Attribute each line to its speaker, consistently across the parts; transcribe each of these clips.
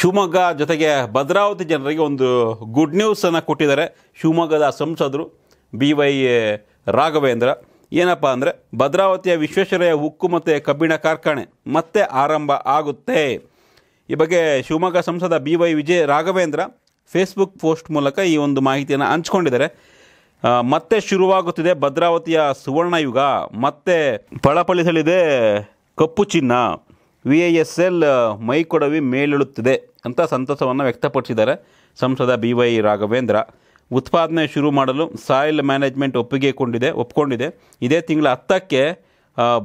Speaker 1: ಶಿವಮೊಗ್ಗ ಜೊತೆಗೆ ಭದ್ರಾವತಿ ಜನರಿಗೆ ಒಂದು ಗುಡ್ ನ್ಯೂಸನ್ನು ಕೊಟ್ಟಿದ್ದಾರೆ ಶಿವಮೊಗ್ಗದ ಸಂಸದರು ಬಿ ವೈ ರಾಘವೇಂದ್ರ ಏನಪ್ಪ ಅಂದರೆ ಭದ್ರಾವತಿಯ ವಿಶ್ವೇಶ್ವರಯ್ಯ ಉಕ್ಕು ಮತ್ತು ಕಬ್ಬಿಣ ಕಾರ್ಖಾನೆ ಮತ್ತೆ ಆರಂಭ ಆಗುತ್ತೆ ಈ ಬಗ್ಗೆ ಶಿವಮೊಗ್ಗ ಸಂಸದ B Y Vijay Raghavendra Facebook post ಮೂಲಕ ಈ ಒಂದು ಮಾಹಿತಿಯನ್ನು ಹಂಚ್ಕೊಂಡಿದ್ದಾರೆ ಮತ್ತೆ ಶುರುವಾಗುತ್ತಿದೆ ಭದ್ರಾವತಿಯ ಸುವರ್ಣಯುಗ ಮತ್ತೆ ಫಳಫಳಿಸಲಿದೆ ಕಪ್ಪು ಚಿನ್ನ ವಿ ಐ ಎಸ್ ಎಲ್ ಮೈಕೊಡವಿ ಮೇಲಿಡುತ್ತಿದೆ ಅಂತ ಸಂತಸವನ್ನು ವ್ಯಕ್ತಪಡಿಸಿದ್ದಾರೆ ಸಂಸದ ಬಿ ವೈ ರಾಘವೇಂದ್ರ ಉತ್ಪಾದನೆ ಶುರು ಮಾಡಲು ಸಾಯಿಲ್ ಮ್ಯಾನೇಜ್ಮೆಂಟ್ ಒಪ್ಪಿಗೆ ಕೊಂಡಿದೆ ಒಪ್ಕೊಂಡಿದೆ ಇದೇ ತಿಂಗಳ ಹತ್ತಕ್ಕೆ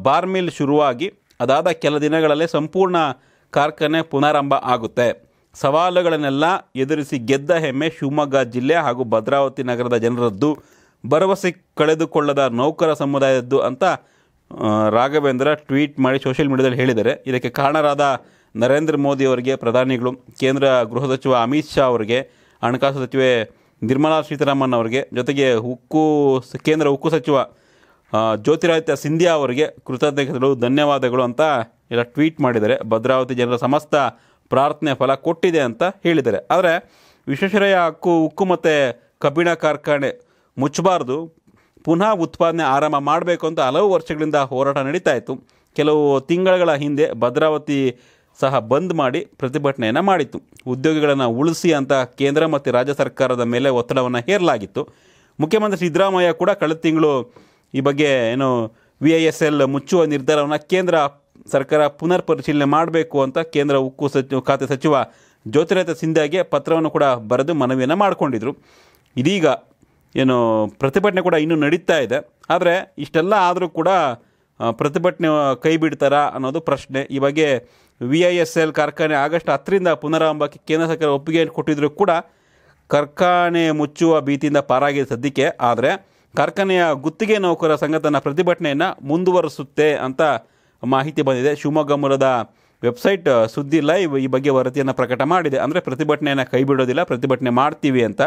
Speaker 1: ಬಾರ್ ಮಿಲ್ ಶುರುವಾಗಿ ಅದಾದ ಕೆಲ ದಿನಗಳಲ್ಲೇ ಸಂಪೂರ್ಣ ಕಾರ್ಖಾನೆ ಪುನಾರಂಭ ಆಗುತ್ತೆ ಸವಾಲುಗಳನ್ನೆಲ್ಲ ಎದುರಿಸಿ ಗೆದ್ದ ಹೆಮ್ಮೆ ಶಿವಮೊಗ್ಗ ಜಿಲ್ಲೆ ಹಾಗೂ ಭದ್ರಾವತಿ ನಗರದ ಜನರದ್ದು ಭರವಸೆ ಕಳೆದುಕೊಳ್ಳದ ನೌಕರ ಸಮುದಾಯದ್ದು ಅಂತ ರಾಘವೇಂದ್ರ ಟ್ವೀಟ್ ಮಾಡಿ ಸೋಷಿಯಲ್ ಮೀಡಿಯಾದಲ್ಲಿ ಹೇಳಿದ್ದಾರೆ ಇದಕ್ಕೆ ಕಾರಣರಾದ ನರೇಂದ್ರ ಮೋದಿ ಅವರಿಗೆ ಪ್ರಧಾನಿಗಳು ಕೇಂದ್ರ ಗೃಹ ಸಚಿವ ಅಮಿತ್ ಶಾ ಅವರಿಗೆ ಹಣಕಾಸು ಸಚಿವೆ ನಿರ್ಮಲಾ ಸೀತಾರಾಮನ್ ಅವರಿಗೆ ಜೊತೆಗೆ ಉಕ್ಕು ಕೇಂದ್ರ ಉಕ್ಕು ಸಚಿವ ಜ್ಯೋತಿರಾದಿತ್ಯ ಸಿಂಧಿಯಾ ಅವರಿಗೆ ಕೃತಜ್ಞತೆಗಳು ಧನ್ಯವಾದಗಳು ಅಂತ ಎಲ್ಲ ಟ್ವೀಟ್ ಮಾಡಿದ್ದಾರೆ ಭದ್ರಾವತಿ ಜನರ ಸಮಸ್ತ ಪ್ರಾರ್ಥನೆ ಫಲ ಕೊಟ್ಟಿದೆ ಅಂತ ಹೇಳಿದ್ದಾರೆ ಆದರೆ ವಿಶ್ವೇಶ್ವರಯ್ಯ ಹಕ್ಕು ಉಕ್ಕು ಮತ್ತು ಕಬ್ಬಿಣ ಕಾರ್ಖಾನೆ ಮುಚ್ಚಬಾರ್ದು ಪುನಃ ಉತ್ಪಾದನೆ ಆರಂಭ ಮಾಡಬೇಕು ಅಂತ ಹಲವು ವರ್ಷಗಳಿಂದ ಹೋರಾಟ ನಡೀತಾ ಇತ್ತು ಕೆಲವು ತಿಂಗಳುಗಳ ಹಿಂದೆ ಭದ್ರಾವತಿ ಸಹ ಬಂದ್ ಮಾಡಿ ಪ್ರತಿಭಟನೆಯನ್ನು ಮಾಡಿತ್ತು ಉದ್ಯೋಗಿಗಳನ್ನು ಉಳಿಸಿ ಅಂತ ಕೇಂದ್ರ ಮತ್ತು ರಾಜ್ಯ ಸರ್ಕಾರದ ಮೇಲೆ ಒತ್ತಡವನ್ನು ಹೇರಲಾಗಿತ್ತು ಮುಖ್ಯಮಂತ್ರಿ ಸಿದ್ದರಾಮಯ್ಯ ಕೂಡ ಕಳೆದ ತಿಂಗಳು ಈ ಬಗ್ಗೆ ಏನು ವಿ ಐ ಎಸ್ ಎಲ್ ಮುಚ್ಚುವ ನಿರ್ಧಾರವನ್ನು ಕೇಂದ್ರ ಸರ್ಕಾರ ಪುನರ್ ಪರಿಶೀಲನೆ ಮಾಡಬೇಕು ಅಂತ ಕೇಂದ್ರ ಉಕ್ಕು ಸಚಿವ ಖಾತೆ ಸಚಿವ ಜ್ಯೋತಿರಾಥ ಸಿಂಧ್ಯಾಗೆ ಪತ್ರವನ್ನು ಕೂಡ ಬರೆದು ಮನವಿಯನ್ನು ಮಾಡಿಕೊಂಡಿದ್ರು ಇದೀಗ ಏನು ಪ್ರತಿಭಟನೆ ಕೂಡ ಇನ್ನೂ ನಡೀತಾ ಇದೆ ಆದರೆ ಇಷ್ಟೆಲ್ಲ ಆದರೂ ಕೂಡ ಪ್ರತಿಭಟನೆ ಕೈ ಬಿಡ್ತಾರಾ ಅನ್ನೋದು ಪ್ರಶ್ನೆ ಈ ಬಗ್ಗೆ ವಿ ಐ ಎಸ್ ಎಲ್ ಕಾರ್ಖಾನೆ ಆಗಸ್ಟ್ ಹತ್ತರಿಂದ ಪುನರಾರಂಭಕ್ಕೆ ಕೇಂದ್ರ ಸರ್ಕಾರ ಒಪ್ಪಿಗೆ ಕೊಟ್ಟಿದ್ದರೂ ಕೂಡ ಕಾರ್ಖಾನೆ ಮುಚ್ಚುವ ಭೀತಿಯಿಂದ ಪಾರಾಗಿದೆ ಸದ್ಯಕ್ಕೆ ಆದರೆ ಕಾರ್ಖಾನೆಯ ಗುತ್ತಿಗೆ ನೌಕರರ ಸಂಘ ತನ್ನ ಪ್ರತಿಭಟನೆಯನ್ನು ಮುಂದುವರಿಸುತ್ತೆ ಅಂತ ಮಾಹಿತಿ ಬಂದಿದೆ ಶಿವಮೊಗ್ಗ ಮೂಲದ ವೆಬ್ಸೈಟ್ ಸುದ್ದಿ ಲೈವ್ ಈ ಬಗ್ಗೆ ವರದಿಯನ್ನು ಪ್ರಕಟ ಮಾಡಿದೆ ಅಂದರೆ ಪ್ರತಿಭಟನೆಯನ್ನು ಕೈ ಬಿಡೋದಿಲ್ಲ ಪ್ರತಿಭಟನೆ ಮಾಡ್ತೀವಿ ಅಂತ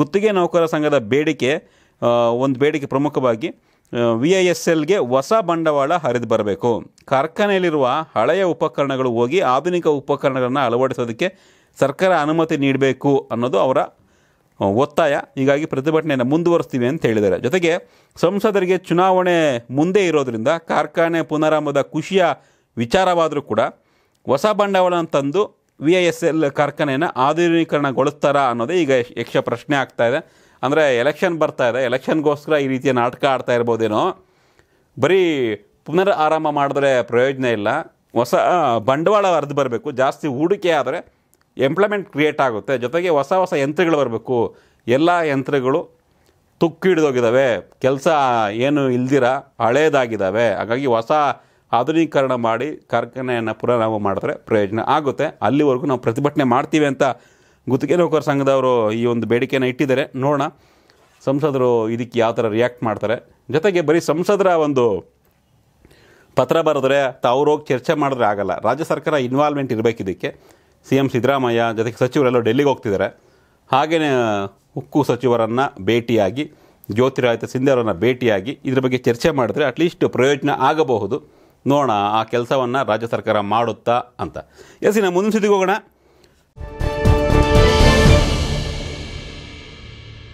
Speaker 1: ಗುತ್ತಿಗೆ ನೌಕರ ಸಂಘದ ಬೇಡಿಕೆ ಒಂದು ಬೇಡಿಕೆ ಪ್ರಮುಖವಾಗಿ ವಿ ಐ ಎಸ್ ಎಲ್ಗೆ ಹೊಸ ಬಂಡವಾಳ ಹರಿದು ಬರಬೇಕು ಕಾರ್ಖಾನೆಯಲ್ಲಿರುವ ಹಳೆಯ ಉಪಕರಣಗಳು ಹೋಗಿ ಆಧುನಿಕ ಉಪಕರಣಗಳನ್ನು ಅಳವಡಿಸೋದಕ್ಕೆ ಸರ್ಕಾರ ಅನುಮತಿ ನೀಡಬೇಕು ಅನ್ನೋದು ಅವರ ಒತ್ತಾಯ ಹೀಗಾಗಿ ಪ್ರತಿಭಟನೆಯನ್ನು ಮುಂದುವರಿಸ್ತೀವಿ ಅಂತ ಹೇಳಿದ್ದಾರೆ ಜೊತೆಗೆ ಸಂಸದರಿಗೆ ಚುನಾವಣೆ ಮುಂದೆ ಇರೋದರಿಂದ ಕಾರ್ಖಾನೆ ಪುನರಾರಂಭದ ಖುಷಿಯ ವಿಚಾರವಾದರೂ ಕೂಡ ಹೊಸ ಬಂಡವಾಳ ತಂದು ವಿ ಐ ಎಸ್ ಎಲ್ ಕಾರ್ಖಾನೆಯನ್ನು ಆಧುನೀಕರಣಗೊಳಿಸ್ತಾರಾ ಅನ್ನೋದೇ ಈಗ ಯಕ್ಷ ಪ್ರಶ್ನೆ ಆಗ್ತಾ ಇದೆ ಅಂದರೆ ಎಲೆಕ್ಷನ್ ಬರ್ತಾ ಇದೆ ಎಲೆಕ್ಷನ್ಗೋಸ್ಕರ ಈ ರೀತಿಯ ನಾಟಕ ಆಡ್ತಾ ಇರ್ಬೋದೇನೋ ಬರೀ ಪುನರ್ ಆರಂಭ ಮಾಡಿದ್ರೆ ಪ್ರಯೋಜನ ಇಲ್ಲ ಹೊಸ ಬಂಡವಾಳ ಹರಿದು ಬರಬೇಕು ಜಾಸ್ತಿ ಹೂಡಿಕೆ ಆದರೆ ಎಂಪ್ಲಾಯ್ಮೆಂಟ್ ಕ್ರಿಯೇಟ್ ಆಗುತ್ತೆ ಜೊತೆಗೆ ಹೊಸ ಹೊಸ ಯಂತ್ರಗಳು ಬರಬೇಕು ಎಲ್ಲ ಯಂತ್ರಗಳು ತುಕ್ಕಿಡಿದೋಗಿದ್ದಾವೆ ಕೆಲಸ ಏನು ಇಲ್ದಿರ ಹಳೇದಾಗಿದ್ದಾವೆ ಹಾಗಾಗಿ ಹೊಸ ಆಧುನೀಕರಣ ಮಾಡಿ ಕಾರ್ಖಾನೆಯನ್ನು ಪುನಃ ನಾವು ಮಾಡಿದ್ರೆ ಪ್ರಯೋಜನ ಆಗುತ್ತೆ ಅಲ್ಲಿವರೆಗೂ ನಾವು ಪ್ರತಿಭಟನೆ ಮಾಡ್ತೀವಿ ಅಂತ ಗುತ್ತಿಗೆ ನೌಕರ ಸಂಘದವರು ಈ ಒಂದು ಬೇಡಿಕೆಯನ್ನು ಇಟ್ಟಿದ್ದಾರೆ ನೋಡೋಣ ಸಂಸದರು ಇದಕ್ಕೆ ಯಾವ ಥರ ರಿಯಾಕ್ಟ್ ಮಾಡ್ತಾರೆ ಜೊತೆಗೆ ಬರೀ ಸಂಸದರ ಒಂದು ಪತ್ರ ಬರೆದ್ರೆ ಹೋಗಿ ಚರ್ಚೆ ಮಾಡಿದ್ರೆ ಆಗಲ್ಲ ರಾಜ್ಯ ಸರ್ಕಾರ ಇನ್ವಾಲ್ವ್ಮೆಂಟ್ ಇರಬೇಕು ಇದಕ್ಕೆ ಸಿ ಎಂ ಸಿದ್ದರಾಮಯ್ಯ ಜೊತೆಗೆ ಸಚಿವರೆಲ್ಲ ಡೆಲ್ಲಿಗೆ ಹೋಗ್ತಿದ್ದಾರೆ ಹಾಗೆಯೇ ಉಕ್ಕು ಸಚಿವರನ್ನು ಭೇಟಿಯಾಗಿ ಜ್ಯೋತಿರಾದಿತ್ಯ ಸಿಂಧೆ ಅವರನ್ನು ಭೇಟಿಯಾಗಿ ಇದ್ರ ಬಗ್ಗೆ ಚರ್ಚೆ ಮಾಡಿದ್ರೆ ಅಟ್ಲೀಸ್ಟ್ ಪ್ರಯೋಜನ ಆಗಬಹುದು ನೋಡೋಣ ಆ ಕೆಲಸವನ್ನು ರಾಜ್ಯ ಸರ್ಕಾರ ಮಾಡುತ್ತಾ ಅಂತ ಎಸ್ ಇನ್ನು ಮುಂದಿನ ಸುದ್ದಿಗೆ ಹೋಗೋಣ